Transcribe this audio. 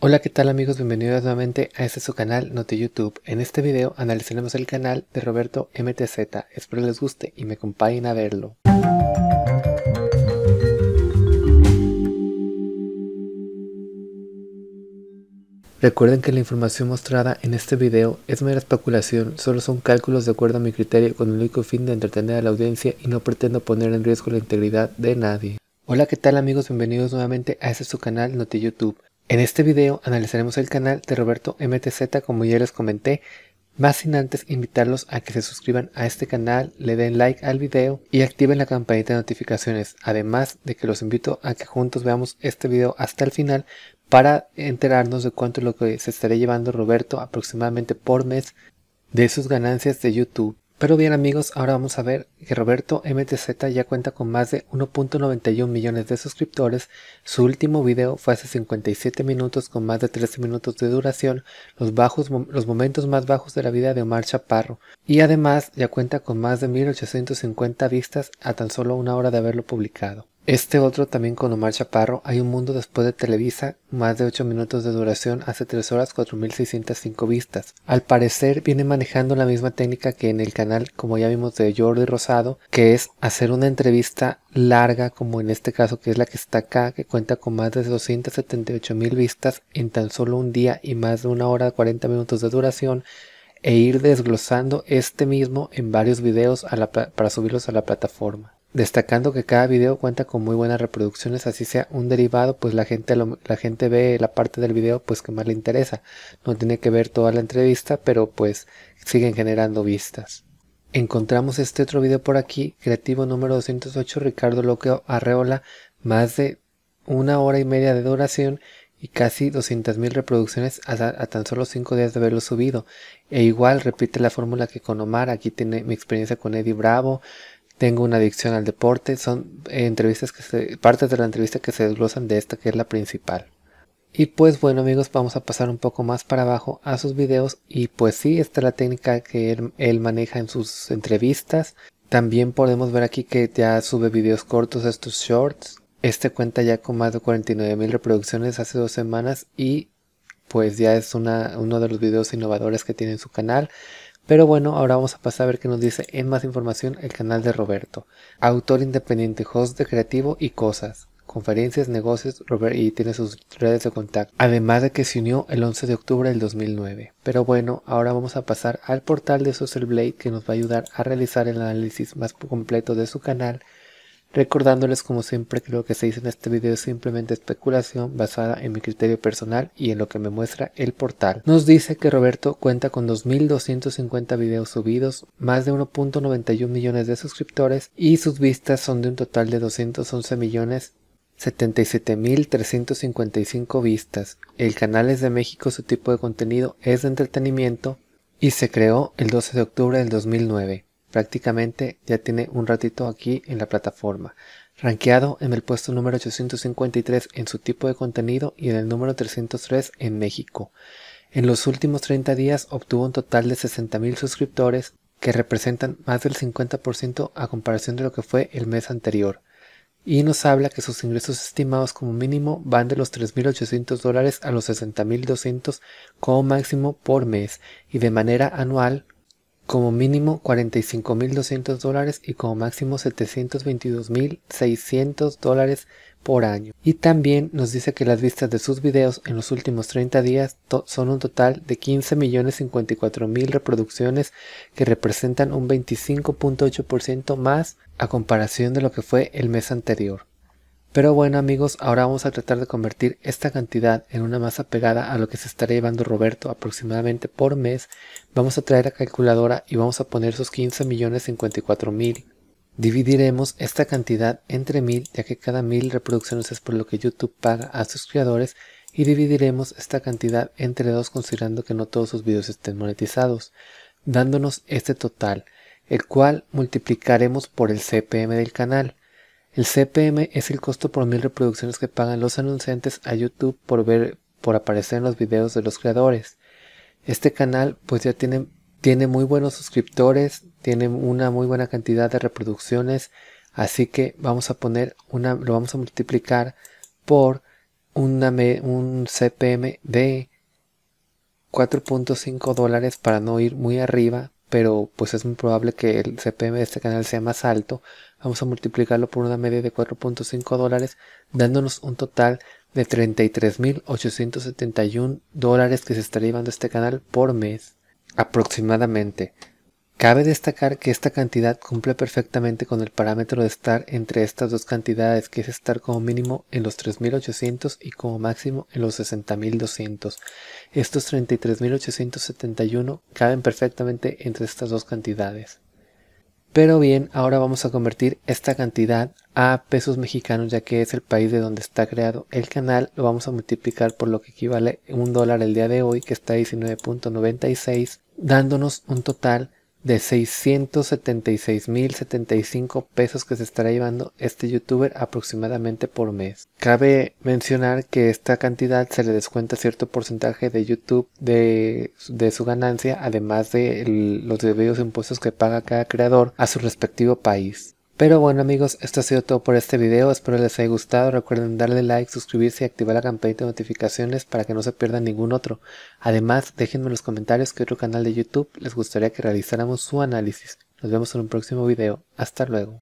Hola qué tal amigos, bienvenidos nuevamente a este su canal NotiYoutube YouTube. En este video analizaremos el canal de Roberto MTZ, espero les guste y me acompañen a verlo. Recuerden que la información mostrada en este video es mera especulación, solo son cálculos de acuerdo a mi criterio con el único fin de entretener a la audiencia y no pretendo poner en riesgo la integridad de nadie. Hola qué tal amigos, bienvenidos nuevamente a este su canal NotiYoutube YouTube. En este video analizaremos el canal de Roberto MTZ como ya les comenté, más sin antes invitarlos a que se suscriban a este canal, le den like al video y activen la campanita de notificaciones, además de que los invito a que juntos veamos este video hasta el final para enterarnos de cuánto es lo que se estará llevando Roberto aproximadamente por mes de sus ganancias de YouTube. Pero bien amigos, ahora vamos a ver que Roberto MTZ ya cuenta con más de 1.91 millones de suscriptores, su último video fue hace 57 minutos con más de 13 minutos de duración, los, bajos, los momentos más bajos de la vida de Omar Chaparro, y además ya cuenta con más de 1850 vistas a tan solo una hora de haberlo publicado. Este otro también con Omar Chaparro, Hay un mundo después de Televisa, más de 8 minutos de duración, hace 3 horas 4605 vistas. Al parecer viene manejando la misma técnica que en el canal, como ya vimos de Jordi Rosado, que es hacer una entrevista larga, como en este caso que es la que está acá, que cuenta con más de 278 mil vistas en tan solo un día y más de una hora 40 minutos de duración e ir desglosando este mismo en varios videos para subirlos a la plataforma destacando que cada video cuenta con muy buenas reproducciones, así sea un derivado, pues la gente, la gente ve la parte del video pues que más le interesa. No tiene que ver toda la entrevista, pero pues siguen generando vistas. Encontramos este otro video por aquí, creativo número 208, Ricardo Loqueo Arreola, más de una hora y media de duración y casi 200.000 reproducciones a, a, tan solo 5 días de haberlo subido. E igual repite la fórmula que con Omar, aquí tiene mi experiencia con Eddie Bravo, tengo una adicción al deporte, son entrevistas que se, partes de la entrevista que se desglosan de esta que es la principal. Y pues bueno amigos, vamos a pasar un poco más para abajo a sus videos y pues sí, esta es la técnica que él, maneja en sus entrevistas. También podemos ver aquí que ya sube videos cortos estos shorts. Este cuenta ya con más de 49 mil reproducciones hace dos semanas y pues ya es una, uno de los videos innovadores que tiene en su canal. Pero bueno, ahora vamos a pasar a ver qué nos dice en más información el canal de Roberto. Autor independiente, host de creativo y cosas. Conferencias, negocios, Robert y tiene sus redes de contacto. Además de que se unió el 11 de octubre del 2009. Pero bueno, ahora vamos a pasar al portal de Social Blade que nos va a ayudar a realizar el análisis más completo de su canal recordándoles como siempre que lo que se dice en este video es simplemente especulación basada en mi criterio personal y en lo que me muestra el portal. Nos dice que Roberto cuenta con 2.250 videos subidos, más de 1.91 millones de suscriptores y sus vistas son de un total de 211 millones vistas. El canal es de México, su tipo de contenido es de entretenimiento y se creó el 12 de octubre del 2009 prácticamente ya tiene un ratito aquí en la plataforma, rankeado en el puesto número 853 en su tipo de contenido y en el número 303 en México. En los últimos 30 días obtuvo un total de 60.000 suscriptores que representan más del 50% a comparación de lo que fue el mes anterior. Y nos habla que sus ingresos estimados como mínimo van de los 3.800 dólares a los 60.200 como máximo por mes y de manera anual como mínimo 45.200 dólares y como máximo 722.600 dólares por año. Y también nos dice que las vistas de sus videos en los últimos 30 días son un total de 15.054.000 reproducciones que representan un 25.8% más a comparación de lo que fue el mes anterior. Pero bueno amigos, ahora vamos a tratar de convertir esta cantidad en una masa pegada a lo que se estará llevando Roberto aproximadamente por mes. Vamos a traer la calculadora y vamos a poner sus 15 millones Dividiremos esta cantidad entre mil ya que cada mil reproducciones es por lo que YouTube paga a sus creadores y dividiremos esta cantidad entre dos considerando que no todos sus videos estén monetizados, dándonos este total, el cual multiplicaremos por el CPM del canal. El CPM es el costo por mil reproducciones que pagan los anunciantes a YouTube por ver, por aparecer en los videos de los creadores. Este canal pues ya tiene, tiene muy buenos suscriptores, tiene una muy buena cantidad de reproducciones, así que vamos a poner una, lo vamos a multiplicar por un CPM de 4.5 dólares para no ir muy arriba pero pues es muy probable que el CPM de este canal sea más alto. Vamos a multiplicarlo por una media de 4.5 dólares, dándonos un total de 33.871 dólares que se está llevando este canal por mes aproximadamente. Cabe destacar que esta cantidad cumple perfectamente con el parámetro de estar entre estas dos cantidades, que es estar como mínimo en los 3.800 y como máximo en los 60.200. Estos 33.871 caben perfectamente entre estas dos cantidades. Pero bien, ahora vamos a convertir esta cantidad a pesos mexicanos ya que es el país de donde está creado el canal. Lo vamos a multiplicar por lo que equivale un dólar el día de hoy que está 19.96 dándonos un total de 676.075 pesos que se estará llevando este youtuber aproximadamente por mes. Cabe mencionar que esta cantidad se le descuenta cierto porcentaje de YouTube de, su ganancia, además de los debidos impuestos que paga cada creador a su respectivo país. Pero bueno amigos, esto ha sido todo por este video, espero les haya gustado, recuerden darle like, suscribirse y activar la campanita de notificaciones para que no se pierdan ningún otro. Además, déjenme en los comentarios que otro canal de YouTube les gustaría que realizáramos su análisis. Nos vemos en un próximo video, hasta luego.